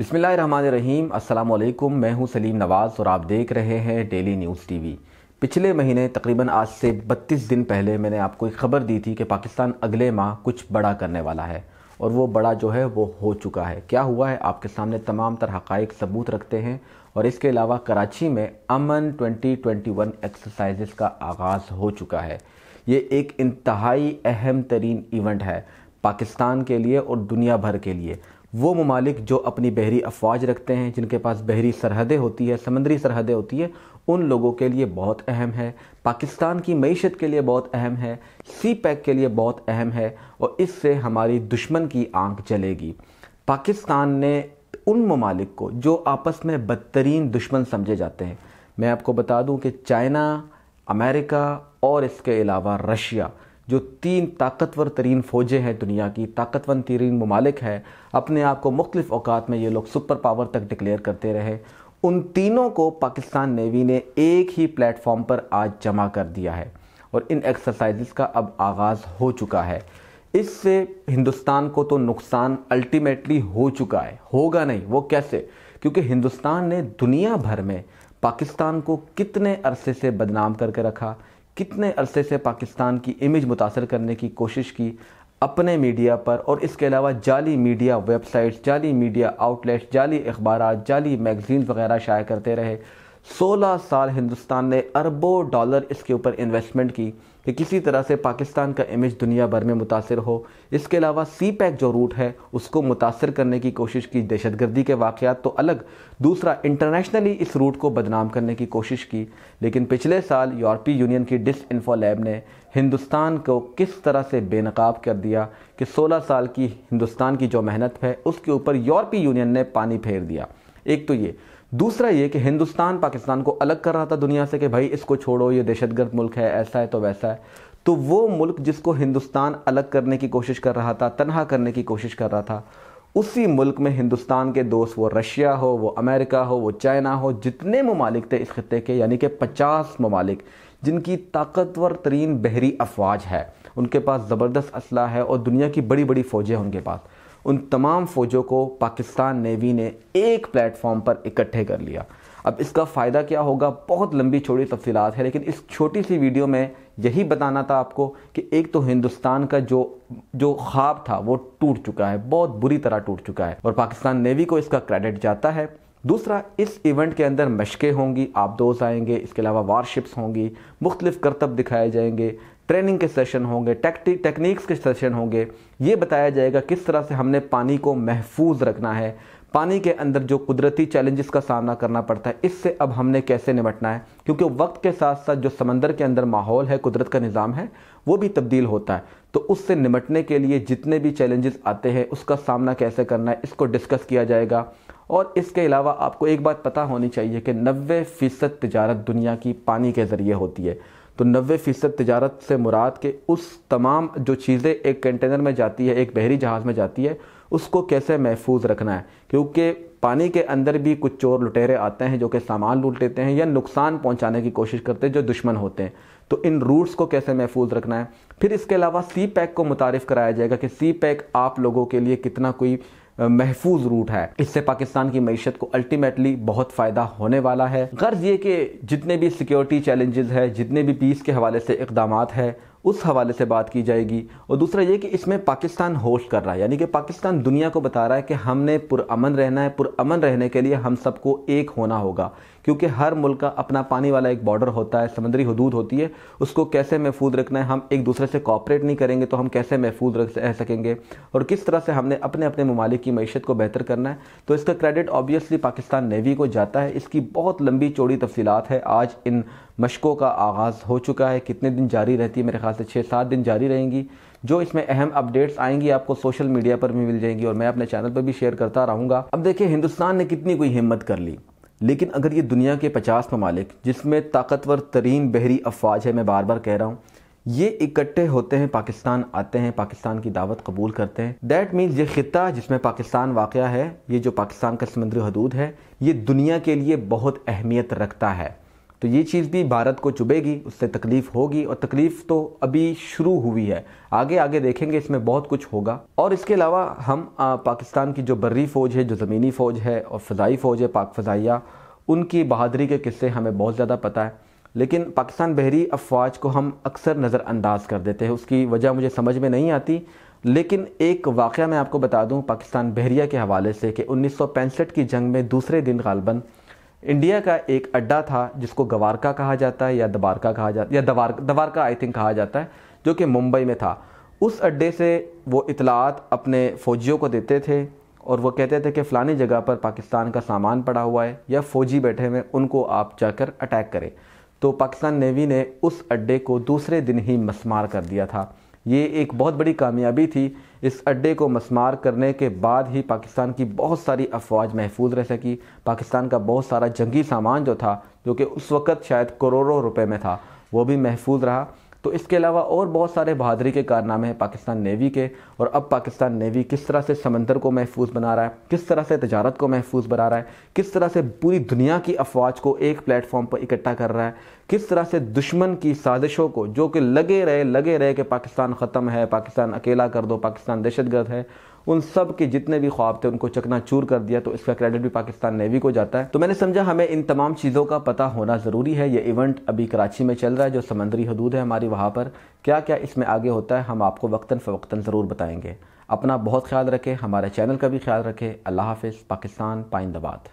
बिसमीम अल्लाम मैं हूं सलीम नवाज़ और आप देख रहे हैं डेली न्यूज़ टीवी पिछले महीने तकरीबन आज से 32 दिन पहले मैंने आपको एक ख़बर दी थी कि पाकिस्तान अगले माह कुछ बड़ा करने वाला है और वो बड़ा जो है वो हो चुका है क्या हुआ है आपके सामने तमाम तरह हक़ सबूत रखते हैं और इसके अलावा कराची में अमन 2021 एक्सरसाइज का आगाज़ हो चुका है ये एक इंतहाई अहम तरीन इवेंट है पाकिस्तान के लिए और दुनिया भर के लिए वो ममालिक जो अपनी बहरी अफवाज रखते हैं जिनके पास बहरी सरहदें होती है समंदरी सरहदें होती है उन लोगों के लिए बहुत अहम है पाकिस्तान की मीशत के लिए बहुत अहम है सी पैक के लिए बहुत अहम है और इससे हमारी दुश्मन की आंख जलेगी पाकिस्तान ने उन ममालिक को जो आपस में बदतरीन दुश्मन समझे जाते हैं मैं आपको बता दूं कि चाइना अमेरिका और इसके अलावा रशिया जो तीन ताकतवर तरीन फ़ौजें हैं दुनिया की ताकतवर तरीन ममालिक हैं अपने आप को मुख्तफ अवकात में ये लोग सुपर पावर तक डिक्लेयर करते रहे उन तीनों को पाकिस्तान नेवी ने एक ही प्लेटफॉर्म पर आज जमा कर दिया है और इन एक्सरसाइज का अब आगाज़ हो चुका है इससे हिंदुस्तान को तो नुकसान अल्टीमेटली हो चुका है होगा नहीं वो कैसे क्योंकि हिंदुस्तान ने दुनिया भर में पाकिस्तान को कितने अरसे से बदनाम करके रखा कितने अरसे से पाकिस्तान की इमेज मुतासर करने की कोशिश की अपने मीडिया पर और इसके अलावा जाली मीडिया वेबसाइट्स जाली मीडिया आउटलेट्स जाली अखबार जाली मैगज़ीन वगैरह शाया करते रहे 16 साल हिंदुस्तान ने अरबों डॉलर इसके ऊपर इन्वेस्टमेंट की कि किसी तरह से पाकिस्तान का इमेज दुनिया भर में मुतासर हो इसके अलावा सी पैक जो रूट है उसको मुतासर करने की कोशिश की दहशतगर्दी के वाक़ात तो अलग दूसरा इंटरनेशनली इस रूट को बदनाम करने की कोशिश की लेकिन पिछले साल यूरोपीय यूनियन की डिस इन्फो लैब ने हिंदुस्तान को किस तरह से बेनकाब कर दिया कि 16 साल की हिंदुस्तान की जो मेहनत है उसके ऊपर यूरोपीय यूनियन ने पानी फेर दिया एक तो ये दूसरा ये कि हिंदुस्तान पाकिस्तान को अलग कर रहा था दुनिया से कि भाई इसको छोड़ो ये दहशतगर्द मुल्क है ऐसा है तो वैसा है तो वो मुल्क जिसको हिंदुस्तान अलग करने की कोशिश कर रहा था तनहा करने की कोशिश कर रहा था उसी मुल्क में हिंदुस्तान के दोस्त वो रशिया हो वो अमेरिका हो वो चाइना हो जितने ममालिक थे इस खत्े के यानी कि पचास ममालिक जिनकी ताकतवर तरीन बहरी अफवाज है उनके पास ज़बरदस्त असला है और दुनिया की बड़ी बड़ी फ़ौजें हैं उनके पास उन तमाम फ़ौजों को पाकिस्तान नेवी ने एक प्लेटफॉर्म पर इकट्ठे कर लिया अब इसका फ़ायदा क्या होगा बहुत लंबी छोटी तफसीत है लेकिन इस छोटी सी वीडियो में यही बताना था आपको कि एक तो हिंदुस्तान का जो जो ख्वाब था वो टूट चुका है बहुत बुरी तरह टूट चुका है और पाकिस्तान नेवी को इसका क्रेडिट जाता है दूसरा इस इवेंट के अंदर मशक़ें होंगी आबदोज आएंगे इसके अलावा वारशिप्स होंगी मुख्तलिफ करतब दिखाए जाएंगे ट्रेनिंग के सेशन होंगे टेक्टिक टेक्निक्स के सेशन होंगे ये बताया जाएगा किस तरह से हमने पानी को महफूज रखना है पानी के अंदर जो कुदरती चैलेंजेस का सामना करना पड़ता है इससे अब हमने कैसे निपटना है क्योंकि वक्त के साथ साथ जो समंदर के अंदर माहौल है कुदरत का निज़ाम है वो भी तब्दील होता है तो उससे निपटने के लिए जितने भी चैलेंजेस आते हैं उसका सामना कैसे करना है इसको डिस्कस किया जाएगा और इसके अलावा आपको एक बात पता होनी चाहिए कि नबे फ़ीसद तजारत दुनिया की पानी के ज़रिए होती है तो नबे फ़ीसद तजारत से मुराद के उस तमाम जो चीज़ें एक कंटेनर में जाती है एक बहरी जहाज़ में जाती है उसको कैसे महफूज रखना है क्योंकि पानी के अंदर भी कुछ चोर लुटेरे आते हैं जो कि सामान लूट लेते हैं या नुकसान पहुंचाने की कोशिश करते हैं जो दुश्मन होते हैं तो इन रूट्स को कैसे महफूज रखना है फिर इसके अलावा सी पैक को मुतारफ़ कराया जाएगा कि सी पैक आप लोगों के लिए कितना कोई महफूज रूट है इससे पाकिस्तान की मीशत को अल्टीमेटली बहुत फ़ायदा होने वाला है गर्ज ये कि जितने भी सिक्योरिटी चैलेंजेस है जितने भी पीस के हवाले से इकदाम है उस हवाले से बात की जाएगी और दूसरा ये कि इसमें पाकिस्तान होस्ट कर रहा है यानी कि पाकिस्तान दुनिया को बता रहा है कि हमने पुरान रहना है पुरान रहने के लिए हम सबको एक होना होगा क्योंकि हर मुल्क का अपना पानी वाला एक बॉर्डर होता है समंदरी हदूद होती है उसको कैसे महफूज रखना है हम एक दूसरे से कॉपरेट नहीं करेंगे तो हम कैसे महफूज रह सकेंगे और किस तरह से हमने अपने अपने ममालिक की मीशत को बेहतर करना है तो इसका क्रेडिट ऑब्वियसली पाकिस्तान नेवी को जाता है इसकी बहुत लंबी चौड़ी तफसीत है आज इन मशकों का आगाज़ हो चुका है कितने दिन जारी रहती है मेरे ख्याल से छः सात दिन जारी रहेंगी जो इसमें अहम अपडेट्स आएंगी आपको सोशल मीडिया पर भी मिल जाएंगी और मैं अपने चैनल पर भी शेयर करता रहूँगा अब देखिए हिंदुस्तान ने कितनी कोई हिम्मत कर ली लेकिन अगर ये दुनिया के पचास ममालिक जिसमें ताकतवर तरीन बहरी अफवाज है मैं बार बार कह रहा हूँ ये इकट्ठे होते हैं पाकिस्तान आते हैं पाकिस्तान की दावत कबूल करते हैं दैट मीन्स ये खत्ता जिसमें पाकिस्तान वाक़ है ये जो पाकिस्तान का समंदरी हदूद है ये दुनिया के लिए बहुत अहमियत रखता है तो ये चीज़ भी भारत को चुभेगी उससे तकलीफ़ होगी और तकलीफ़ तो अभी शुरू हुई है आगे आगे देखेंगे इसमें बहुत कुछ होगा और इसके अलावा हम आ, पाकिस्तान की जो बर्री फ़ौज है जो ज़मीनी फ़ौज है और फ़जाई फ़ौज है पाक फ़जाइया उनकी बहादरी के किस्से हमें बहुत ज़्यादा पता है लेकिन पाकिस्तान बहरी अफवाज को हम अक्सर नज़रअंदाज कर देते हैं उसकी वजह मुझे समझ में नहीं आती लेकिन एक वाक़ मैं आपको बता दूँ पाकिस्तान बहरिया के हवाले से कि उन्नीस की जंग में दूसरे दिन गालबन इंडिया का एक अड्डा था जिसको गवारका कहा जाता है या दबारका कहा जाता या दवार दवारका आई थिंक कहा जाता है जो कि मुंबई में था उस अड्डे से वो इतलात अपने फ़ौजियों को देते थे और वो कहते थे कि फ़लानी जगह पर पाकिस्तान का सामान पड़ा हुआ है या फ़ौजी बैठे हुए उनको आप जाकर अटैक करें तो पाकिस्तान नेवी ने उस अड्डे को दूसरे दिन ही मसमार कर दिया था ये एक बहुत बड़ी कामयाबी थी इस अड्डे को मसमार करने के बाद ही पाकिस्तान की बहुत सारी अफवाज महफूज रह सकी पाकिस्तान का बहुत सारा जंगी सामान जो था जो कि उस वक़्त शायद करोड़ों रुपए में था वो भी महफूज रहा तो इसके अलावा और बहुत सारे बहादरी के कारनामे हैं पाकिस्तान नेवी के और अब पाकिस्तान नेवी किस तरह से समंदर को महफूज बना रहा है किस तरह से तजारत को महफूज बना रहा है किस तरह से पूरी दुनिया की अफवाज को एक प्लेटफॉर्म पर इकट्ठा कर रहा है किस तरह से दुश्मन की साजिशों को जो कि लगे रहे लगे रहे कि पाकिस्तान ख़त्म है पाकिस्तान अकेला कर दो पाकिस्तान दहशतगर्द है उन सब के जितने भी ख्वाब थे उनको चकना चूर कर दिया तो इसका क्रेडिट भी पाकिस्तान नेवी को जाता है तो मैंने समझा हमें इन तमाम चीज़ों का पता होना ज़रूरी है ये इवेंट अभी कराची में चल रहा है जो समंदरी हदूद है हमारी वहाँ पर क्या क्या इसमें आगे होता है हम आपको वक्ता फ़वक्ता ज़रूर बताएंगे अपना बहुत ख्याल रखें हमारे चैनल का भी ख्याल रखें अल्लाह हाफिज़ पाकिस्तान पाइंदाबाद